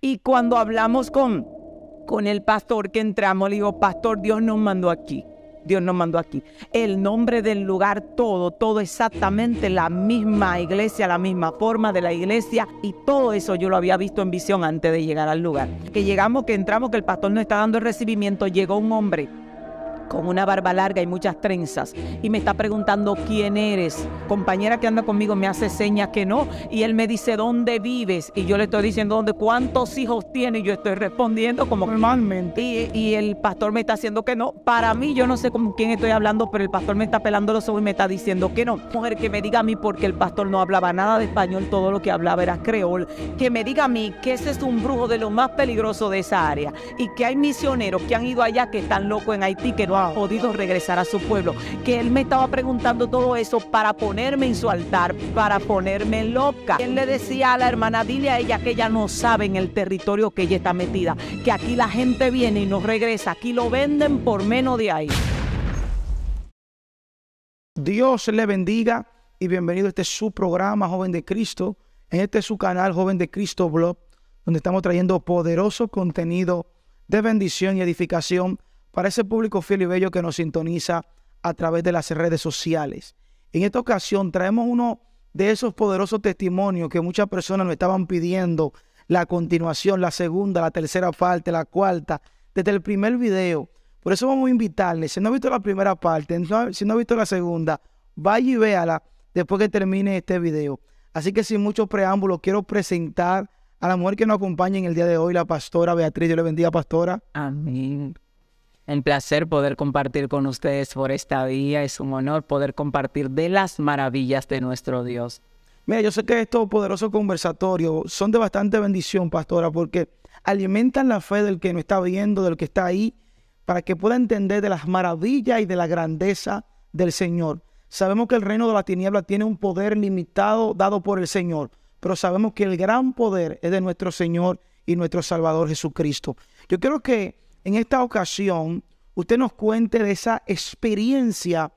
Y cuando hablamos con, con el pastor que entramos, le digo, pastor, Dios nos mandó aquí. Dios nos mandó aquí. El nombre del lugar, todo, todo exactamente la misma iglesia, la misma forma de la iglesia y todo eso yo lo había visto en visión antes de llegar al lugar. Que llegamos, que entramos, que el pastor no está dando el recibimiento, llegó un hombre con una barba larga y muchas trenzas, y me está preguntando quién eres. Compañera que anda conmigo me hace señas que no, y él me dice dónde vives, y yo le estoy diciendo dónde, cuántos hijos tiene, y yo estoy respondiendo como normalmente. Y, y el pastor me está haciendo que no. Para mí, yo no sé con quién estoy hablando, pero el pastor me está pelando los ojos y me está diciendo que no. Mujer, que me diga a mí, porque el pastor no hablaba nada de español, todo lo que hablaba era creol, que me diga a mí que ese es un brujo de lo más peligroso de esa área, y que hay misioneros que han ido allá que están locos en Haití, que no podido regresar a su pueblo. Que él me estaba preguntando todo eso para ponerme en su altar, para ponerme loca. Él le decía a la hermana, dile ella que ella no sabe en el territorio que ella está metida, que aquí la gente viene y no regresa, aquí lo venden por menos de ahí. Dios le bendiga y bienvenido a este su programa Joven de Cristo. En este es su canal Joven de Cristo Blog, donde estamos trayendo poderoso contenido de bendición y edificación para ese público fiel y bello que nos sintoniza a través de las redes sociales. En esta ocasión traemos uno de esos poderosos testimonios que muchas personas nos estaban pidiendo, la continuación, la segunda, la tercera parte, la cuarta, desde el primer video. Por eso vamos a invitarles, si no ha visto la primera parte, si no ha visto la segunda, vaya y véala después que termine este video. Así que sin mucho preámbulo, quiero presentar a la mujer que nos acompaña en el día de hoy, la pastora Beatriz. Yo le bendiga, pastora. Amén. El placer poder compartir con ustedes por esta vía. Es un honor poder compartir de las maravillas de nuestro Dios. Mira, yo sé que estos poderosos conversatorios son de bastante bendición, pastora, porque alimentan la fe del que no está viendo, del que está ahí, para que pueda entender de las maravillas y de la grandeza del Señor. Sabemos que el reino de la tiniebla tiene un poder limitado dado por el Señor, pero sabemos que el gran poder es de nuestro Señor y nuestro Salvador Jesucristo. Yo quiero que en esta ocasión usted nos cuente de esa experiencia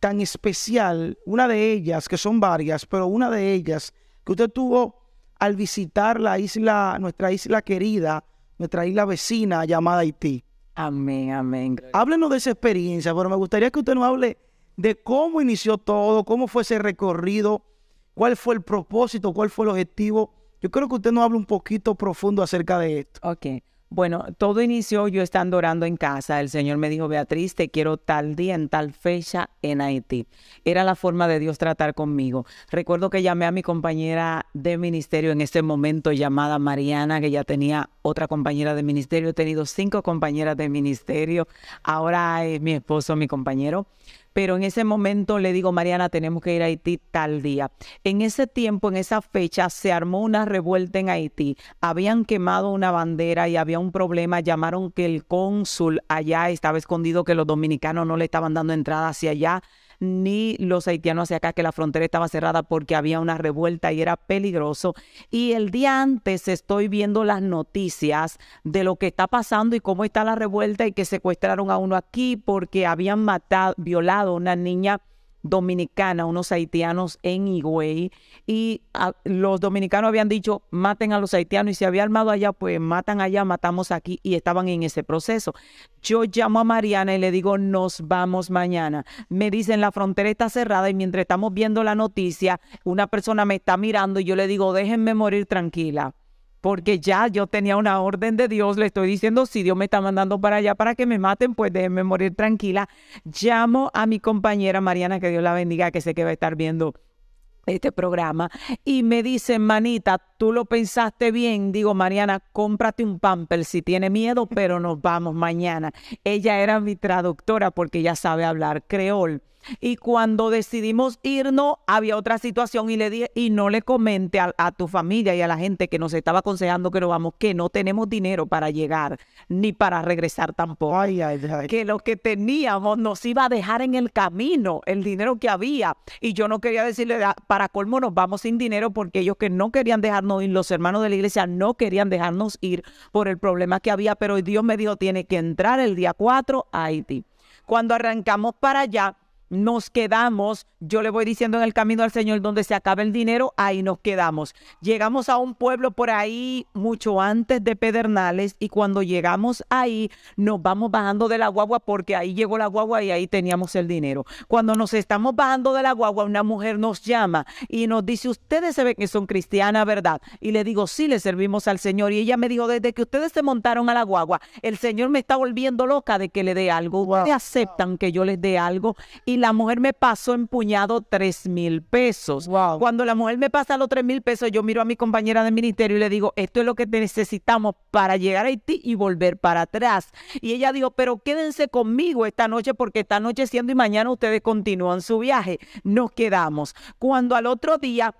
tan especial, una de ellas, que son varias, pero una de ellas que usted tuvo al visitar la isla, nuestra isla querida, nuestra isla vecina llamada Haití. Amén, amén. Háblenos de esa experiencia, pero me gustaría que usted nos hable de cómo inició todo, cómo fue ese recorrido, cuál fue el propósito, cuál fue el objetivo. Yo creo que usted nos hable un poquito profundo acerca de esto. Ok. Bueno, todo inició yo estando orando en casa. El Señor me dijo, Beatriz, te quiero tal día, en tal fecha, en Haití. Era la forma de Dios tratar conmigo. Recuerdo que llamé a mi compañera de ministerio en ese momento llamada Mariana, que ya tenía otra compañera de ministerio. He tenido cinco compañeras de ministerio. Ahora es mi esposo, mi compañero pero en ese momento le digo, Mariana, tenemos que ir a Haití tal día. En ese tiempo, en esa fecha, se armó una revuelta en Haití. Habían quemado una bandera y había un problema. Llamaron que el cónsul allá estaba escondido, que los dominicanos no le estaban dando entrada hacia allá ni los haitianos hacia acá, que la frontera estaba cerrada porque había una revuelta y era peligroso. Y el día antes estoy viendo las noticias de lo que está pasando y cómo está la revuelta y que secuestraron a uno aquí porque habían matado, violado a una niña dominicana, unos haitianos en Higüey, y ah, los dominicanos habían dicho, maten a los haitianos, y se había armado allá, pues matan allá, matamos aquí, y estaban en ese proceso. Yo llamo a Mariana y le digo, nos vamos mañana. Me dicen, la frontera está cerrada, y mientras estamos viendo la noticia, una persona me está mirando, y yo le digo, déjenme morir tranquila porque ya yo tenía una orden de Dios, le estoy diciendo, si Dios me está mandando para allá para que me maten, pues déjenme morir tranquila. Llamo a mi compañera Mariana, que Dios la bendiga, que sé que va a estar viendo este programa y me dice, manita, tú lo pensaste bien. Digo, Mariana, cómprate un pamper si tiene miedo, pero nos vamos mañana. Ella era mi traductora porque ya sabe hablar creol. Y cuando decidimos irnos, había otra situación y le y no le comente a, tu familia y a la gente que nos estaba aconsejando que nos vamos, que no tenemos dinero para llegar ni para regresar tampoco. Que lo que teníamos nos iba a dejar en el camino, el dinero que había. Y yo no quería decirle, ah, para colmo nos vamos sin dinero porque ellos que no querían dejarnos ir, los hermanos de la iglesia no querían dejarnos ir por el problema que había, pero Dios me dijo, tiene que entrar el día 4 a Haití. Cuando arrancamos para allá, nos quedamos. Yo le voy diciendo en el camino al Señor, donde se acaba el dinero, ahí nos quedamos. Llegamos a un pueblo por ahí mucho antes de Pedernales y cuando llegamos ahí nos vamos bajando de la guagua porque ahí llegó la guagua y ahí teníamos el dinero. Cuando nos estamos bajando de la guagua, una mujer nos llama y nos dice, ustedes se ven que son cristianas, ¿verdad? Y le digo, sí, le servimos al Señor. Y ella me dijo, desde que ustedes se montaron a la guagua, el Señor me está volviendo loca de que le dé algo. Ustedes aceptan que yo les dé algo y la mujer me pasó empuñado tres mil pesos. Cuando la mujer me pasa los tres mil pesos, yo miro a mi compañera de ministerio y le digo, esto es lo que necesitamos para llegar a Haití y volver para atrás. Y ella dijo, pero quédense conmigo esta noche porque está anocheciendo y mañana ustedes continúan su viaje. Nos quedamos. Cuando al otro día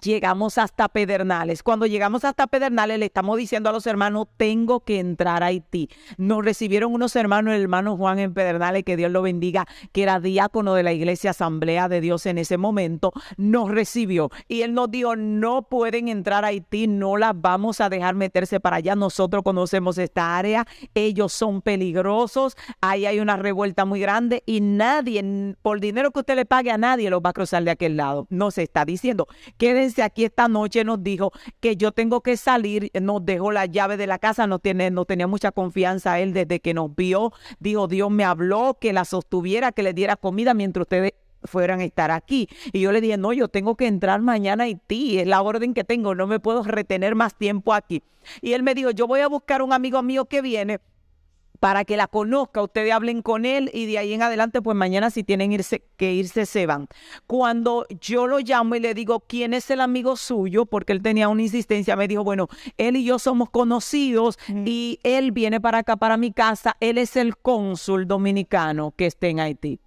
llegamos hasta Pedernales. Cuando llegamos hasta Pedernales le estamos diciendo a los hermanos, tengo que entrar a Haití. Nos recibieron unos hermanos, el hermano Juan en Pedernales, que Dios lo bendiga, que era diácono de la iglesia Asamblea de Dios en ese momento, nos recibió y él nos dijo, no pueden entrar a Haití, no las vamos a dejar meterse para allá. Nosotros conocemos esta área, ellos son peligrosos, ahí hay una revuelta muy grande y nadie, por dinero que usted le pague a nadie, los va a cruzar de aquel lado. Nos está diciendo, quédense aquí esta noche nos dijo que yo tengo que salir, nos dejó la llave de la casa, no, tiene, no tenía mucha confianza él desde que nos vio, dijo Dios me habló, que la sostuviera, que le diera comida mientras ustedes fueran a estar aquí. Y yo le dije, no, yo tengo que entrar mañana y ti es la orden que tengo, no me puedo retener más tiempo aquí. Y él me dijo, yo voy a buscar un amigo mío que viene para que la conozca, ustedes hablen con él y de ahí en adelante, pues mañana si tienen irse, que irse, se van. Cuando yo lo llamo y le digo, ¿quién es el amigo suyo? Porque él tenía una insistencia, me dijo, bueno, él y yo somos conocidos mm. y él viene para acá, para mi casa, él es el cónsul dominicano que está en Haití.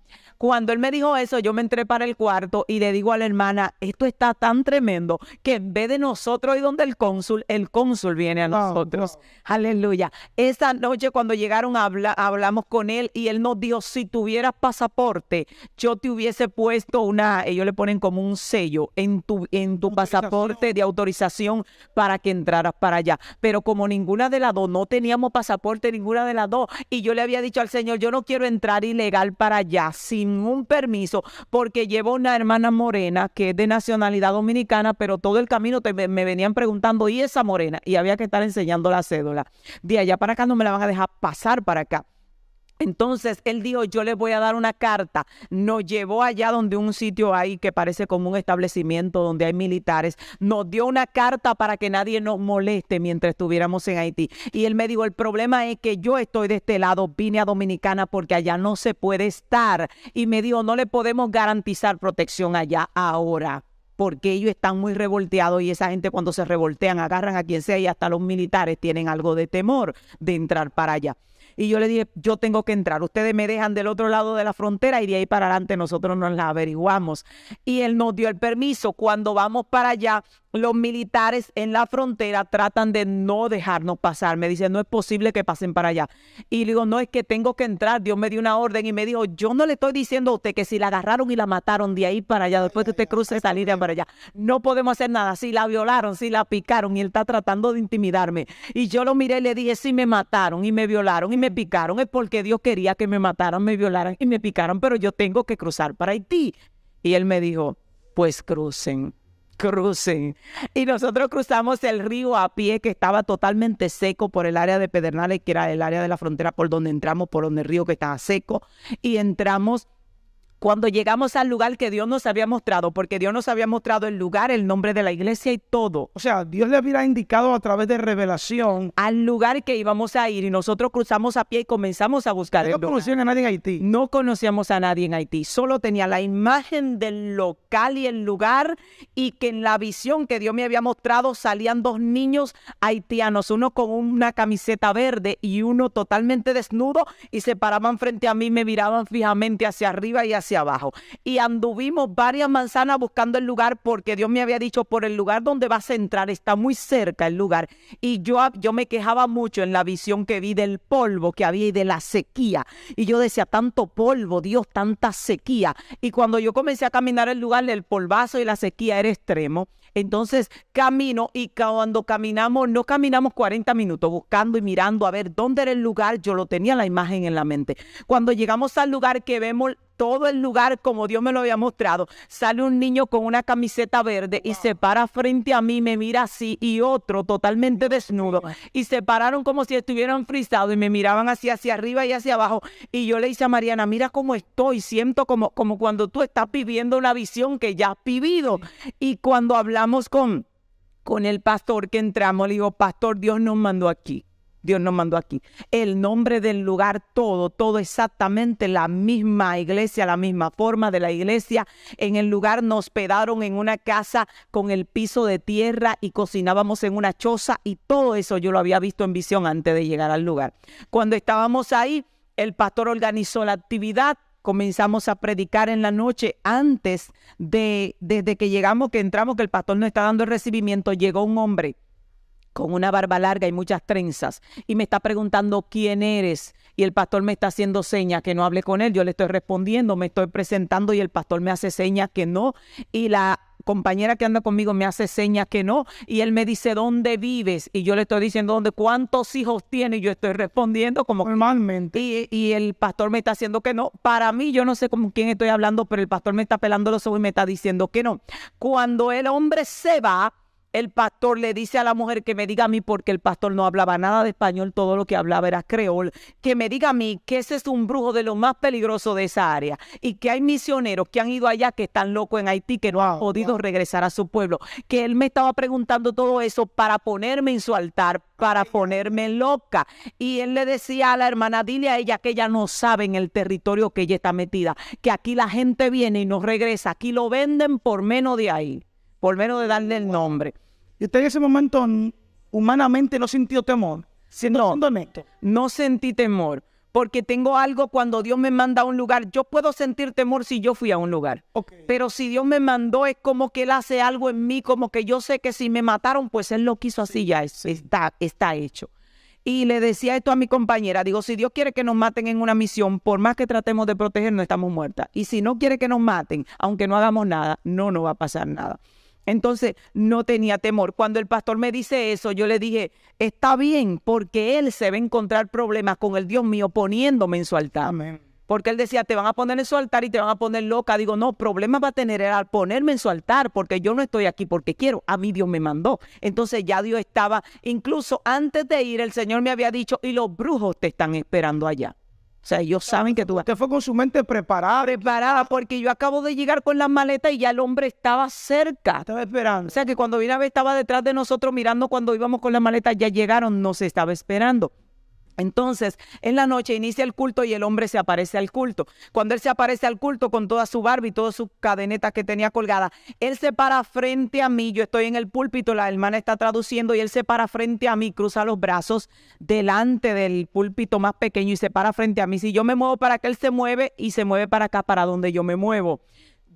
Cuando él me dijo eso, yo me entré para el cuarto y le digo a la hermana, esto está tan tremendo que en vez de nosotros y donde el cónsul, el cónsul viene a oh, nosotros. Aleluya. Esa noche cuando llegaron hablamos con él y él nos dijo, si tuvieras pasaporte, yo te hubiese puesto una, ellos le ponen como un sello en tu, en tu pasaporte de autorización para que entraras para allá. Pero como ninguna de las dos, no teníamos pasaporte ninguna de las dos. Y yo le había dicho al Señor, yo no quiero entrar ilegal para allá sin un permiso porque llevo una hermana morena que es de nacionalidad dominicana, pero todo el camino te, me venían preguntando, ¿y esa morena? Y había que estar enseñando la cédula. De allá para acá no me la van a dejar pasar para acá. Entonces él dijo, yo le voy a dar una carta. Nos llevó allá donde un sitio hay que parece como un establecimiento donde hay militares. Nos dio una carta para que nadie nos moleste mientras estuviéramos en Haití. Y él me dijo, el problema es que yo estoy de este lado, vine a Dominicana porque allá no se puede estar. Y me dijo, no le podemos garantizar protección allá ahora porque ellos están muy revolteados y esa gente cuando se revoltean agarran a quien sea y hasta los militares tienen algo de temor de entrar para allá y yo le dije, yo tengo que entrar, ustedes me dejan del otro lado de la frontera y de ahí para adelante nosotros nos la averiguamos. Y él nos dio el permiso, cuando vamos para allá, los militares en la frontera tratan de no dejarnos pasar. Me dicen, no es posible que pasen para allá. Y digo, no, es que tengo que entrar. Dios me dio una orden y me dijo, yo no le estoy diciendo a usted que si la agarraron y la mataron de ahí para allá, después que usted cruce salir de para allá, no podemos hacer nada. Si la violaron, si la picaron y él está tratando de intimidarme. Y yo lo miré y le dije, si me mataron y me violaron y me mm. picaron, es porque Dios quería que me mataran, me violaran y me picaran, pero yo tengo que cruzar para Haití. Y él me dijo, pues crucen cruce, Y nosotros cruzamos el río a pie que estaba totalmente seco por el área de Pedernales, que era el área de la frontera por donde entramos, por donde el río que estaba seco. Y entramos cuando llegamos al lugar que Dios nos había mostrado, porque Dios nos había mostrado el lugar, el nombre de la iglesia y todo. O sea, Dios le había indicado a través de revelación al lugar que íbamos a ir y nosotros cruzamos a pie y comenzamos a buscar. No conocían a nadie en Haití. No conocíamos a nadie en Haití, solo tenía la imagen del local y el lugar y que en la visión que Dios me había mostrado salían dos niños haitianos, uno con una camiseta verde y uno totalmente desnudo y se paraban frente a mí, me miraban fijamente hacia arriba y hacia abajo. Y anduvimos varias manzanas buscando el lugar porque Dios me había dicho, por el lugar donde vas a entrar está muy cerca el lugar. Y yo, yo me quejaba mucho en la visión que vi del polvo que había y de la sequía. Y yo decía, tanto polvo, Dios, tanta sequía. Y cuando yo comencé a caminar el lugar, el polvazo y la sequía era extremo. Entonces camino y cuando caminamos, no caminamos 40 minutos buscando y mirando a ver dónde era el lugar, yo lo tenía la imagen en la mente. Cuando llegamos al lugar que vemos todo el lugar como Dios me lo había mostrado. Sale un niño con una camiseta verde y se para frente a mí, me mira así y otro totalmente desnudo. Y se pararon como si estuvieran frisados y me miraban así hacia arriba y hacia abajo. Y yo le hice a Mariana, mira cómo estoy, siento como, como cuando tú estás viviendo una visión que ya has vivido. Y cuando hablamos con, con el pastor que entramos, le digo, pastor, Dios nos mandó aquí. Dios nos mandó aquí. El nombre del lugar, todo, todo exactamente la misma iglesia, la misma forma de la iglesia. En el lugar nos hospedaron en una casa con el piso de tierra y cocinábamos en una choza y todo eso yo lo había visto en visión antes de llegar al lugar. Cuando estábamos ahí, el pastor organizó la actividad, comenzamos a predicar en la noche antes de, desde que llegamos, que entramos, que el pastor no está dando el recibimiento, llegó un hombre con una barba larga y muchas trenzas y me está preguntando quién eres y el pastor me está haciendo señas que no hable con él, yo le estoy respondiendo, me estoy presentando y el pastor me hace señas que no y la compañera que anda conmigo me hace señas que no y él me dice dónde vives y yo le estoy diciendo dónde cuántos hijos tiene y yo estoy respondiendo como normalmente y, el pastor me está haciendo que no para mí yo no sé con quién estoy hablando pero el pastor me está pelando los ojos y me está diciendo que no cuando el hombre se va el pastor le dice a la mujer que me diga a mí, porque el pastor no hablaba nada de español, todo lo que hablaba era creol, que me diga a mí que ese es un brujo de lo más peligroso de esa área y que hay misioneros que han ido allá que están locos en Haití, que no han podido regresar a su pueblo, que él me estaba preguntando todo eso para ponerme en su altar, para ponerme loca. Y él le decía a la hermana, dile a ella que ella no sabe en el territorio que ella está metida, que aquí la gente viene y no regresa, aquí lo venden por menos de ahí, por menos de darle el nombre. Y usted en ese momento humanamente no sintió temor. Siendo, no, No sentí temor. Porque tengo algo cuando Dios me manda a un lugar. Yo puedo sentir temor si yo fui a un lugar. Pero si Dios me mandó, es como que Él hace algo en mí, como que yo sé que si me mataron, pues Él lo quiso así, ya está, está hecho. Y le decía esto a mi compañera, digo, si Dios quiere que nos maten en una misión, por más que tratemos de protegernos, estamos muertas. Y si no quiere que nos maten, aunque no hagamos nada, no nos va a pasar nada. Entonces no tenía temor. Cuando el pastor me dice eso, yo le dije, está bien, porque él se va a encontrar problemas con el Dios mío poniéndome en su altar. Porque él decía, te van a poner en su altar y te van a poner loca. Digo, no, problemas va a tener al ponerme en su altar, porque yo no estoy aquí porque quiero. A mí Dios me mandó. Entonces ya Dios estaba, incluso antes de ir, el Señor me había dicho, y los brujos te están esperando allá. O sea, ellos saben que tú vas. fue con su mente preparada. Preparada, porque yo acabo de llegar con las maletas y ya el hombre estaba cerca. Estaba esperando. O sea, que cuando vine estaba detrás de nosotros mirando cuando íbamos con las maletas, ya llegaron, no se estaba esperando. Entonces, en la noche inicia el culto y el hombre se aparece al culto. Cuando él se aparece al culto con toda su barba y todas sus cadenetas que tenía colgada, él se para frente a mí. Yo estoy en el púlpito, la hermana está traduciendo y él se para frente a mí, cruza los brazos delante del púlpito más pequeño y se para frente a mí. Si yo me muevo para que él se mueve y se mueve para acá, para donde yo me muevo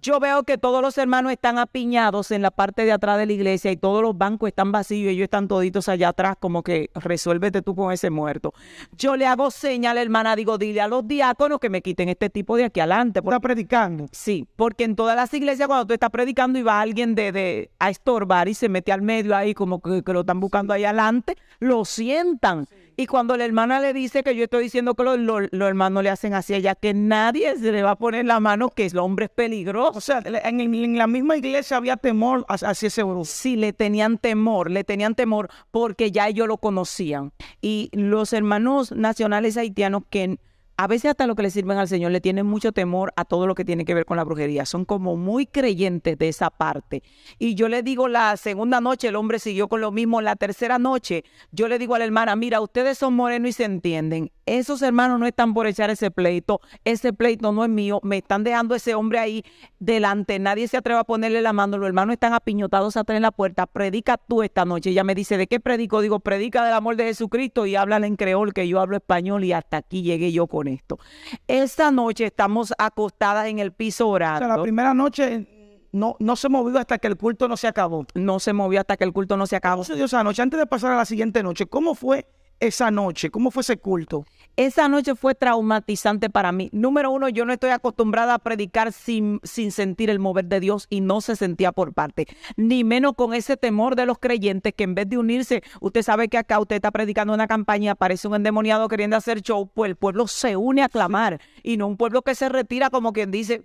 yo veo que todos los hermanos están apiñados en la parte de atrás de la iglesia y todos los bancos están vacíos y ellos están toditos allá atrás, como que resuélvete tú con ese muerto. Yo le hago señal, hermana, digo, dile a los diáconos que me quiten este tipo de aquí adelante. ¿Estás predicando? Sí, porque en todas las iglesias cuando tú estás predicando y va alguien de, a estorbar y se mete al medio ahí como que, lo están buscando ahí adelante, lo sientan. Y cuando la hermana le dice que yo estoy diciendo que los, hermanos le hacen así a ella, que nadie se le va a poner la mano, que el hombre es peligroso. O sea, en, en la misma iglesia había temor hacia ese brujo. Sí, le tenían temor, le tenían temor porque ya ellos lo conocían. Y los hermanos nacionales haitianos que a veces hasta lo que le sirven al Señor le tienen mucho temor a todo lo que tiene que ver con la brujería. Son como muy creyentes de esa parte. Y yo le digo, la segunda noche el hombre siguió con lo mismo. La tercera noche yo le digo a la hermana, mira, ustedes son morenos y se entienden. Esos hermanos no están por echar ese pleito. Ese pleito no es mío. Me están dejando ese hombre ahí delante. Nadie se atreve a ponerle la mano. Los hermanos están apiñotados atrás en la puerta. Predica tú esta noche. Ella me dice, ¿de qué predico? Digo, predica del amor de Jesucristo y háblale en creol, que yo hablo español y hasta aquí llegué yo con esto. Esta noche estamos acostadas en el piso oral la primera noche eh, no, no se movió hasta que el culto no se acabó. No se movió hasta que el culto no se acabó. esa noche? Antes de pasar a la siguiente noche, ¿cómo fue esa noche? ¿Cómo fue ese culto? Esa noche fue traumatizante para mí. Número uno, yo no estoy acostumbrada a predicar sin, sentir el mover de Dios y no se sentía por parte, ni menos con ese temor de los creyentes que en vez de unirse, usted sabe que acá usted está predicando una campaña, aparece un endemoniado queriendo hacer show, pues el pueblo se une a clamar y no un pueblo que se retira como quien dice,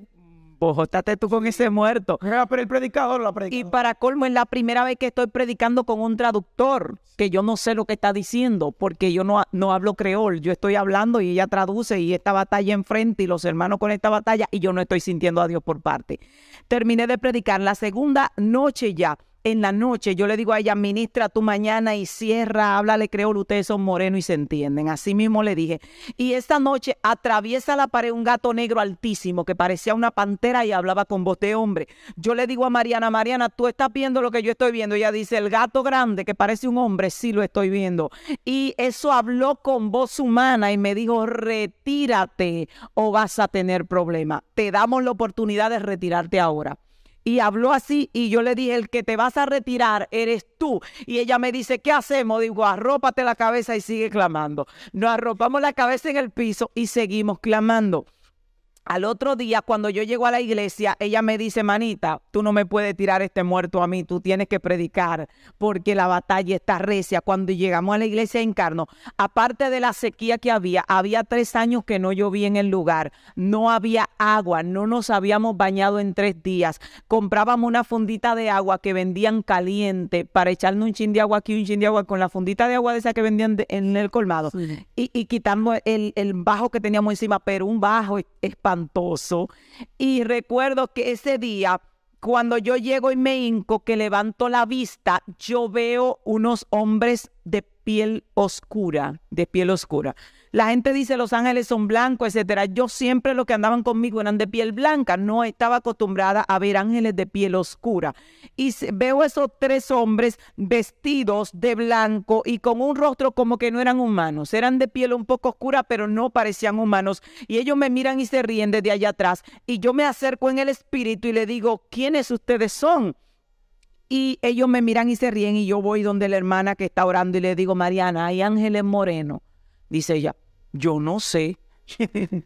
Ojo, estás tú con ese muerto. Pero el predicador la predicó. Y para colmo, es la primera vez que estoy predicando con un traductor, que yo no sé lo que está diciendo, porque yo no, no hablo creol. Yo estoy hablando y ella traduce y esta batalla enfrente y los hermanos con esta batalla y yo no estoy sintiendo a Dios por parte. Terminé de predicar la segunda noche ya en la noche yo le digo a ella, ministra tu mañana y cierra, háblale creo, ustedes son morenos y se entienden. Así mismo le dije. Y esta noche atraviesa la pared un gato negro altísimo que parecía una pantera y hablaba con voz de hombre. Yo le digo a Mariana, Mariana, tú estás viendo lo que yo estoy viendo. Ella dice, el gato grande que parece un hombre, sí lo estoy viendo. Y eso habló con voz humana y me dijo, retírate o vas a tener problemas. Te damos la oportunidad de retirarte ahora. Y habló así y yo le dije, el que te vas a retirar eres tú. Y ella me dice, ¿qué hacemos? Digo, arrópate la cabeza y sigue clamando. Nos arropamos la cabeza en el piso y seguimos clamando. Al otro día, cuando yo llego a la iglesia, ella me dice, manita, tú no me puedes tirar este muerto a mí, tú tienes que predicar, porque la batalla está recia. Cuando llegamos a la iglesia de Encarno, aparte de la sequía que había, había tres años que no llovía en el lugar, no había agua, no nos habíamos bañado en tres días. Comprábamos una fundita de agua que vendían caliente para echarnos un chin de agua aquí, un chin de agua con la fundita de agua de esa que vendían en el colmado. Y, quitamos el, bajo que teníamos encima, pero un bajo para y recuerdo que ese día, cuando yo llego y me hinco, que levanto la vista, yo veo unos hombres de piel oscura, de piel oscura. La gente dice los ángeles son blancos, etcétera. Yo siempre los que andaban conmigo eran de piel blanca, no estaba acostumbrada a ver ángeles de piel oscura. Y veo esos tres hombres vestidos de blanco y con un rostro como que no eran humanos, eran de piel un poco oscura, pero no parecían humanos. Y ellos me miran y se ríen desde allá atrás. Y yo me acerco en el espíritu y le digo, ¿quiénes ustedes son? Y ellos me miran y se ríen y yo voy donde la hermana que está orando y le digo, Mariana, hay ángeles moreno. Dice ella, yo no sé.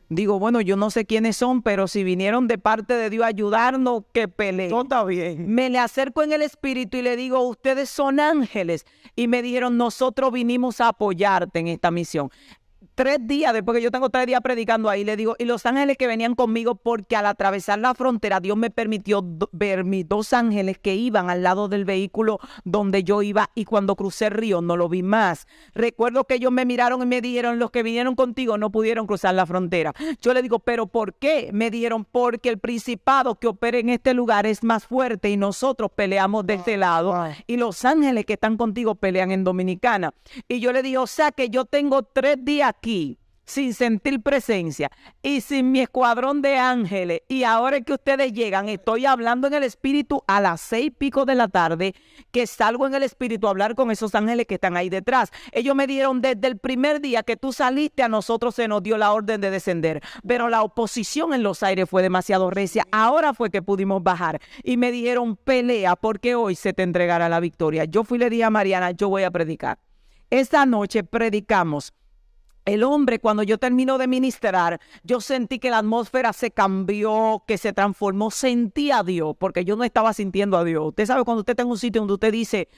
digo, bueno, yo no sé quiénes son, pero si vinieron de parte de Dios a ayudarnos, que peleen. está bien. Me le acerco en el espíritu y le digo, ustedes son ángeles. Y me dijeron, nosotros vinimos a apoyarte en esta misión tres días después que yo tengo tres días predicando ahí, le digo, y los ángeles que venían conmigo, porque al atravesar la frontera, Dios me permitió ver mis dos ángeles que iban al lado del vehículo donde yo iba, y cuando crucé el río no lo vi más. Recuerdo que ellos me miraron y me dijeron, los que vinieron contigo no pudieron cruzar la frontera. Yo le digo, ¿pero por qué? Me dijeron, porque el principado que opera en este lugar es más fuerte y nosotros peleamos de este lado, y los ángeles que están contigo pelean en Dominicana. Y yo le digo, o sea que yo tengo tres días sin sentir presencia y sin mi escuadrón de ángeles. Y ahora que ustedes llegan, estoy hablando en el espíritu a las seis y pico de la tarde, que salgo en el espíritu a hablar con esos ángeles que están ahí detrás. Ellos me dieron desde el primer día que tú saliste, a nosotros se nos dio la orden de descender, pero la oposición en los aires fue demasiado recia. Ahora fue que pudimos bajar y me dijeron pelea porque hoy se te entregará la victoria. Yo fui y le dije a Mariana, yo voy a predicar. Esta noche predicamos el hombre, cuando yo termino de ministrar, yo sentí que la atmósfera se cambió, que se transformó, sentí a Dios, porque yo no estaba sintiendo a Dios. Usted sabe cuando usted está en un sitio donde usted dice,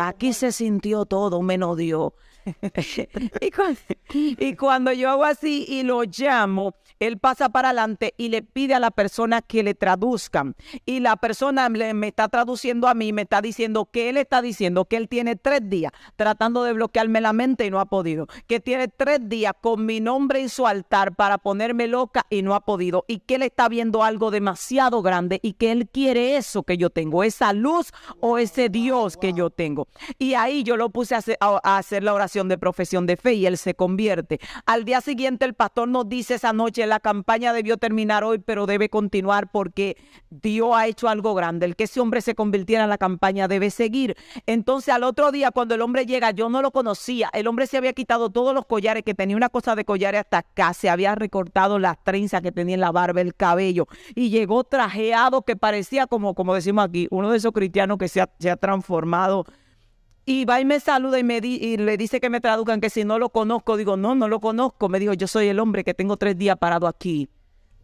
aquí se sintió todo menos Dios. y, cuando, yo hago así y lo llamo, él pasa para adelante y le pide a la persona que le traduzcan. Y la persona me está traduciendo a mí, me está diciendo que él está diciendo que él tiene tres días tratando de bloquearme la mente y no ha podido. Que tiene tres días con mi nombre en su altar para ponerme loca y no ha podido. Y que él está viendo algo demasiado grande y que él quiere eso que yo tengo, esa luz o ese Dios que yo tengo. Y ahí yo lo puse a hacer la oración de profesión de fe y él se convierte. Al día siguiente el pastor nos dice esa noche, la campaña debió terminar hoy, pero debe continuar porque Dios ha hecho algo grande. El que ese hombre se convirtiera en la campaña debe seguir. Entonces al otro día cuando el hombre llega, yo no lo conocía, el hombre se había quitado todos los collares, que tenía una cosa de collares hasta acá, se había recortado las trenzas que tenía en la barba, el cabello, y llegó trajeado que parecía como, como decimos aquí, uno de esos cristianos que se se ha transformado y va y me saluda y, me y le dice que me traduzcan, que si no lo conozco, digo, no, no lo conozco. Me dijo, yo soy el hombre que tengo tres días parado aquí.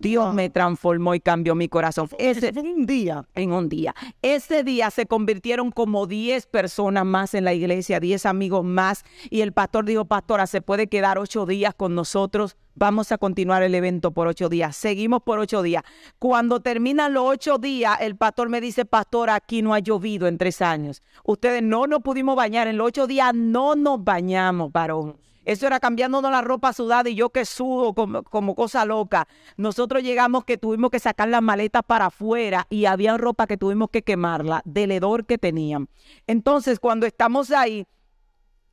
Dios me transformó y cambió mi corazón. Ese, en un día. En un día. Ese día se convirtieron como 10 personas más en la iglesia, 10 amigos más. Y el pastor dijo, pastora, se puede quedar ocho días con nosotros. Vamos a continuar el evento por ocho días. Seguimos por ocho días. Cuando terminan los ocho días, el pastor me dice, pastora, aquí no ha llovido en tres años. Ustedes no nos pudimos bañar. En los ocho días no nos bañamos, varón. Eso era cambiándonos la ropa sudada y yo que sudo como, como cosa loca. Nosotros llegamos que tuvimos que sacar las maletas para afuera y había ropa que tuvimos que quemarla del hedor que tenían. Entonces, cuando estamos ahí,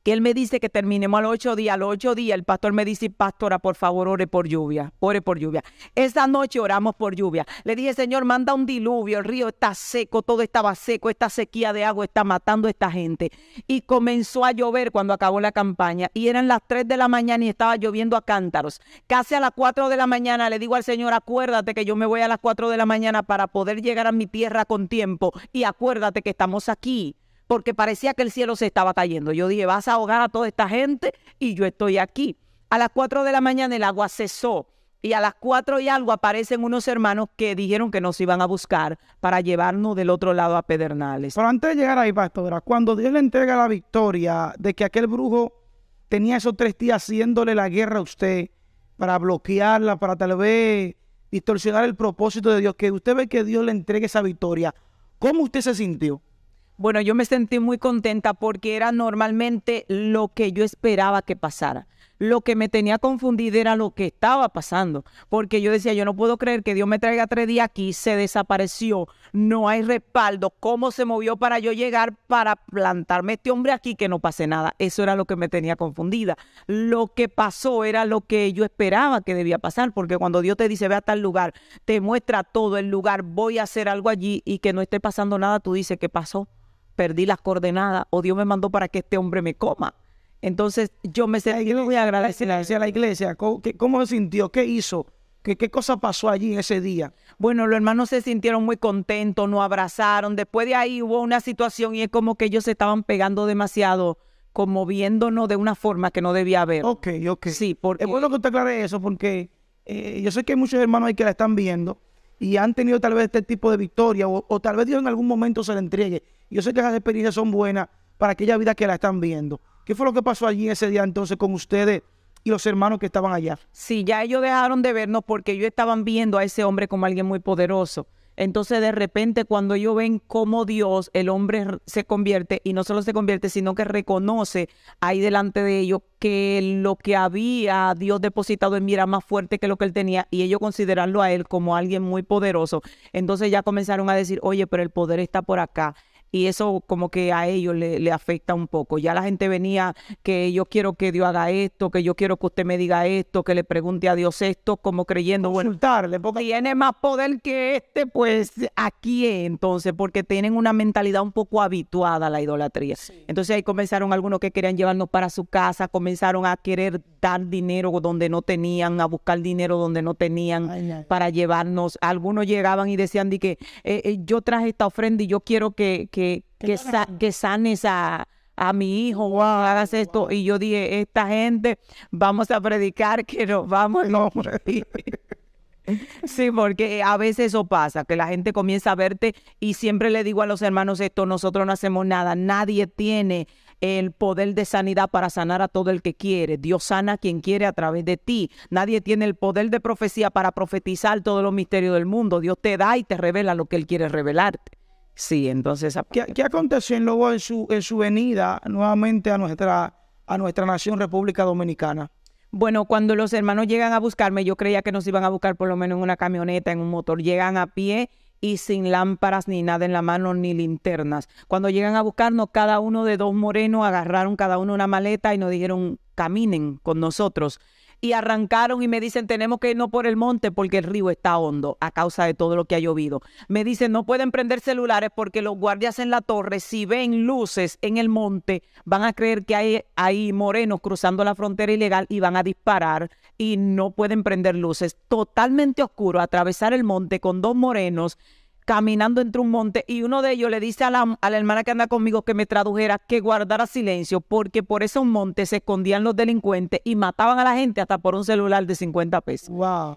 que él me dice que terminemos a los ocho días. A los ocho días el pastor me dice, pastora, por favor, ore por lluvia, ore por lluvia. Esa noche oramos por lluvia. Le dije, Señor, manda un diluvio, el río está seco, todo estaba seco, esta sequía de agua está matando a esta gente. Y comenzó a llover cuando acabó la campaña. Y eran las tres de la mañana y estaba lloviendo a cántaros. Casi a las cuatro de la mañana le digo al Señor, acuérdate que yo me voy a las cuatro de la mañana para poder llegar a mi tierra con tiempo. Y acuérdate que estamos aquí porque parecía que el cielo se estaba cayendo. Yo dije, vas a ahogar a toda esta gente y yo estoy aquí. A las 4 de la mañana el agua cesó y a las 4 y algo aparecen unos hermanos que dijeron que nos iban a buscar para llevarnos del otro lado a Pedernales. Pero antes de llegar ahí, pastora, cuando Dios le entrega la victoria de que aquel brujo tenía esos tres días haciéndole la guerra a usted para bloquearla, para tal vez distorsionar el propósito de Dios, que usted ve que Dios le entregue esa victoria, ¿cómo usted se sintió? Bueno, yo me sentí muy contenta porque era normalmente lo que yo esperaba que pasara. Lo que me tenía confundida era lo que estaba pasando, porque yo decía, yo no puedo creer que Dios me traiga tres días aquí, se desapareció, no hay respaldo, cómo se movió para yo llegar para plantarme este hombre aquí que no pase nada. Eso era lo que me tenía confundida. Lo que pasó era lo que yo esperaba que debía pasar, porque cuando Dios te dice, ve a tal lugar, te muestra todo el lugar, voy a hacer algo allí y que no esté pasando nada, tú dices, ¿qué pasó? perdí las coordenadas o Dios me mandó para que este hombre me coma. Entonces yo me yo voy a a la iglesia. ¿Cómo, se sintió? ¿Qué hizo? ¿Qué, cosa pasó allí ese día? Bueno, los hermanos se sintieron muy contentos, nos abrazaron. Después de ahí hubo una situación y es como que ellos se estaban pegando demasiado, como viéndonos de una forma que no debía haber. Ok, ok. Sí, porque... Es bueno que usted aclare eso porque eh, yo sé que hay muchos hermanos ahí que la están viendo y han tenido tal vez este tipo de victoria o, tal vez Dios en algún momento se le entregue. Yo sé que esas experiencias son buenas para aquella vida que la están viendo. ¿Qué fue lo que pasó allí ese día entonces con ustedes? y los hermanos que estaban allá. Sí, ya ellos dejaron de vernos porque ellos estaban viendo a ese hombre como alguien muy poderoso. Entonces de repente cuando ellos ven cómo Dios, el hombre se convierte y no solo se convierte, sino que reconoce ahí delante de ellos que lo que había Dios depositado en mí era más fuerte que lo que él tenía y ellos considerarlo a él como alguien muy poderoso. Entonces ya comenzaron a decir, oye, pero el poder está por acá, y eso como que a ellos le, afecta un poco. Ya la gente venía que yo quiero que Dios haga esto, que yo quiero que usted me diga esto, que le pregunte a Dios esto, como creyendo, bueno, tiene más poder que este, pues aquí entonces, porque tienen una mentalidad un poco habituada a la idolatría. Entonces ahí comenzaron algunos que querían llevarnos para su casa, comenzaron a querer dinero donde no tenían, a buscar dinero donde no tenían para llevarnos. Algunos llegaban y decían de que eh, eh, yo traje esta ofrenda y yo quiero que, que, que, sanes a, a mi hijo, hagas esto. Y yo dije, esta gente, vamos a predicar que nos vamos Sí, porque a veces eso pasa, que la gente comienza a verte y siempre le digo a los hermanos esto, nosotros no hacemos nada, nadie tiene el poder de sanidad para sanar a todo el que quiere. Dios sana a quien quiere a través de ti. Nadie tiene el poder de profecía para profetizar todos los misterios del mundo. Dios te da y te revela lo que Él quiere revelarte. Sí, entonces... ¿Qué, aconteció en, luego en, su, en su venida nuevamente a nuestra, a nuestra nación República Dominicana? Bueno, cuando los hermanos llegan a buscarme, yo creía que nos iban a buscar por lo menos en una camioneta, en un motor. Llegan a pie y sin lámparas ni nada en la mano ni linternas. Cuando llegan a buscarnos, cada uno de dos morenos agarraron cada uno una maleta y nos dijeron, caminen con nosotros. Y arrancaron y me dicen, tenemos que irnos por el monte porque el río está hondo a causa de todo lo que ha llovido. Me dicen, no pueden prender celulares porque los guardias en la torre, si ven luces en el monte, van a creer que hay ahí morenos cruzando la frontera ilegal y van a disparar y no pueden prender luces, totalmente oscuro, atravesar el monte con dos morenos, caminando entre un monte y uno de ellos le dice a la, hermana que anda conmigo que me tradujera que guardara silencio porque por esos montes se escondían los delincuentes y mataban a la gente hasta por un celular de 50 pesos.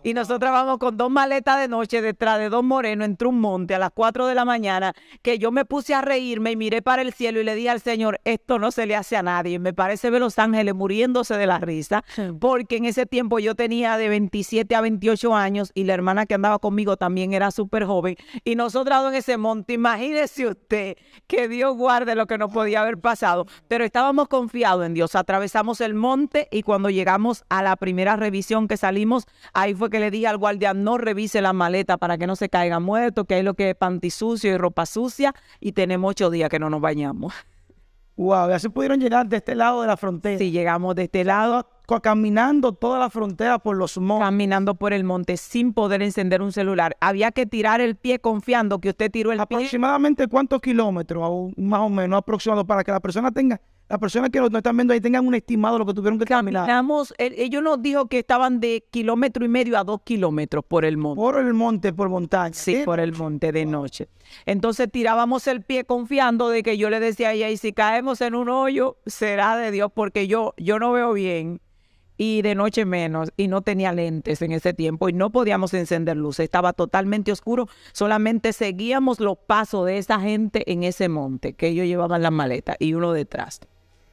Y nosotros vamos con dos maletas de noche detrás de dos morenos entre un monte a las 4 de la mañana que yo me puse a reírme y miré para el cielo y le dije al Señor, esto no se le hace a nadie. Me parece ver los ángeles muriéndose de la risa porque en ese tiempo yo tenía de 27 a 28 años y la hermana que andaba conmigo también era súper joven y nosotras en ese monte, imagínese usted que Dios guarde lo que nos podía haber pasado, pero estábamos confiados en Dios. Atravesamos el monte y cuando llegamos a la primera revisión que salimos, ahí fue que le dije al guardián, no revise la maleta para que no se caiga muerto, que hay lo que es panty sucio y ropa sucia y tenemos ocho días que no nos bañamos. Wow, ya se pudieron llegar de este lado de la frontera. Sí, llegamos de este lado caminando toda la frontera por los montes. Caminando por el monte sin poder encender un celular. Había que tirar el pie confiando que usted tiró el ¿Aproximadamente pie. ¿Aproximadamente cuántos kilómetros, más o menos, aproximado, para que la persona tenga, la persona que nos están viendo ahí tengan un estimado de lo que tuvieron que caminar? ellos nos dijo que estaban de kilómetro y medio a dos kilómetros por el monte. Por el monte, por montaña. Sí, por el monte de noche. Entonces tirábamos el pie confiando de que yo le decía a ella, y si caemos en un hoyo, será de Dios, porque yo, yo no veo bien y de noche menos y no tenía lentes en ese tiempo y no podíamos encender luces, estaba totalmente oscuro, solamente seguíamos los pasos de esa gente en ese monte que ellos llevaban las maletas y uno detrás.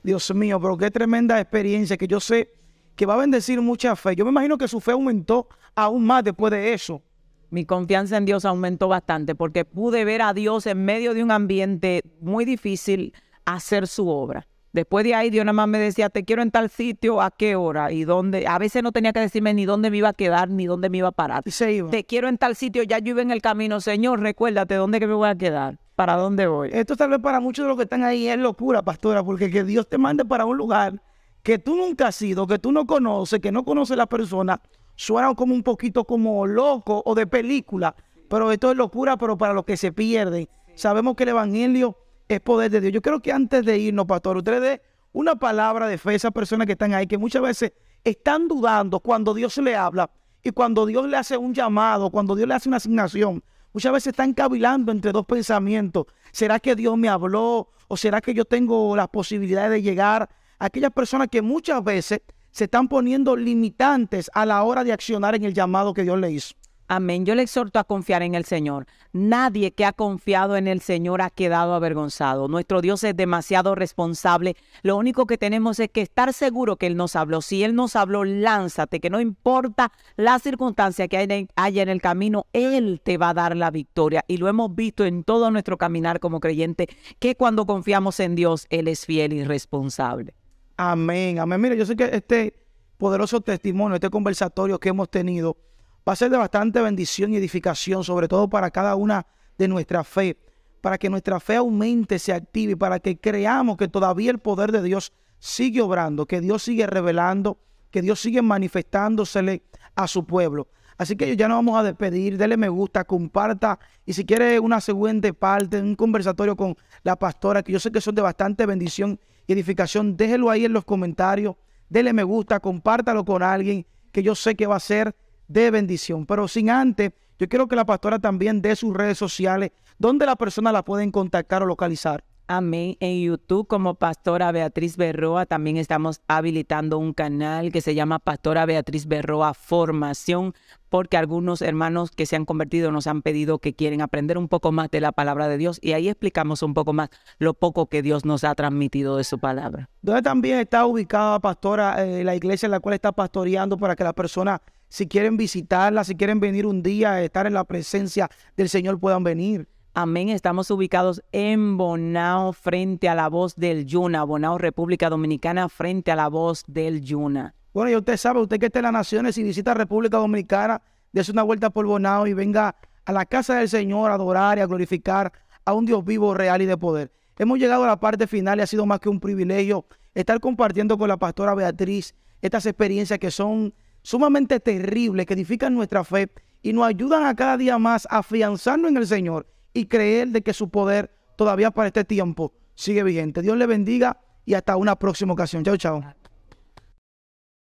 Dios mío, pero qué tremenda experiencia que yo sé que va a bendecir mucha fe. Yo me imagino que su fe aumentó aún más después de eso. Mi confianza en Dios aumentó bastante porque pude ver a Dios en medio de un ambiente muy difícil hacer su obra. Después de ahí, Dios nada más me decía, te quiero en tal sitio, a qué hora y dónde. A veces no tenía que decirme ni dónde me iba a quedar, ni dónde me iba a parar. Te quiero en tal sitio, ya yo iba en el camino. Señor, recuérdate dónde que me voy a quedar, para dónde voy. Esto tal vez para muchos de los que están ahí es locura, pastora, porque que Dios te mande para un lugar que tú nunca has ido, que tú no conoces, que no conoces la persona, suena como un poquito como loco o de película. Pero esto es locura, pero para los que se pierden. Sabemos que el Evangelio es poder de Dios. Yo creo que antes de irnos, pastor, ustedes dé una palabra de fe a esas personas que están ahí, que muchas veces están dudando cuando Dios le habla y cuando Dios le hace un llamado, cuando Dios le hace una asignación. Muchas veces están cavilando entre dos pensamientos. ¿Será que Dios me habló? ¿O será que yo tengo las posibilidades de llegar? Aquellas personas que muchas veces se están poniendo limitantes a la hora de accionar en el llamado que Dios le hizo. Amén. Yo le exhorto a confiar en el Señor. Nadie que ha confiado en el Señor ha quedado avergonzado. Nuestro Dios es demasiado responsable. Lo único que tenemos es que estar seguro que Él nos habló. Si Él nos habló, lánzate, que no importa la circunstancia que haya en el camino, Él te va a dar la victoria. Y lo hemos visto en todo nuestro caminar como creyente, que cuando confiamos en Dios, Él es fiel y responsable. Amén, amén. Mira, yo sé que este poderoso testimonio, este conversatorio que hemos tenido, va a ser de bastante bendición y edificación, sobre todo para cada una de nuestra fe, para que nuestra fe aumente, se active, para que creamos que todavía el poder de Dios sigue obrando, que Dios sigue revelando, que Dios sigue manifestándosele a su pueblo. Así que ya no vamos a despedir. Dele me gusta, comparta. Y si quiere una segunda parte, un conversatorio con la pastora, que yo sé que son de bastante bendición y edificación, déjelo ahí en los comentarios. Dele me gusta, compártalo con alguien que yo sé que va a ser de bendición. Pero sin antes, yo quiero que la pastora también dé sus redes sociales, donde la persona la pueden contactar o localizar. Amén. En YouTube como Pastora Beatriz Berroa también estamos habilitando un canal que se llama Pastora Beatriz Berroa Formación, porque algunos hermanos que se han convertido nos han pedido que quieren aprender un poco más de la palabra de Dios y ahí explicamos un poco más lo poco que Dios nos ha transmitido de su palabra. ¿Dónde también está ubicada Pastora eh, la iglesia en la cual está pastoreando para que la persona si quieren visitarla, si quieren venir un día a estar en la presencia del Señor, puedan venir. Amén. Estamos ubicados en Bonao, frente a la voz del Yuna. Bonao, República Dominicana, frente a la voz del Yuna. Bueno, y usted sabe, usted que está en las Naciones y visita República Dominicana, dése una vuelta por Bonao y venga a la casa del Señor a adorar y a glorificar a un Dios vivo, real y de poder. Hemos llegado a la parte final y ha sido más que un privilegio estar compartiendo con la pastora Beatriz estas experiencias que son sumamente terrible, que edifican nuestra fe y nos ayudan a cada día más a afianzarnos en el Señor y creer de que su poder todavía para este tiempo sigue vigente. Dios le bendiga y hasta una próxima ocasión. Chao, chao.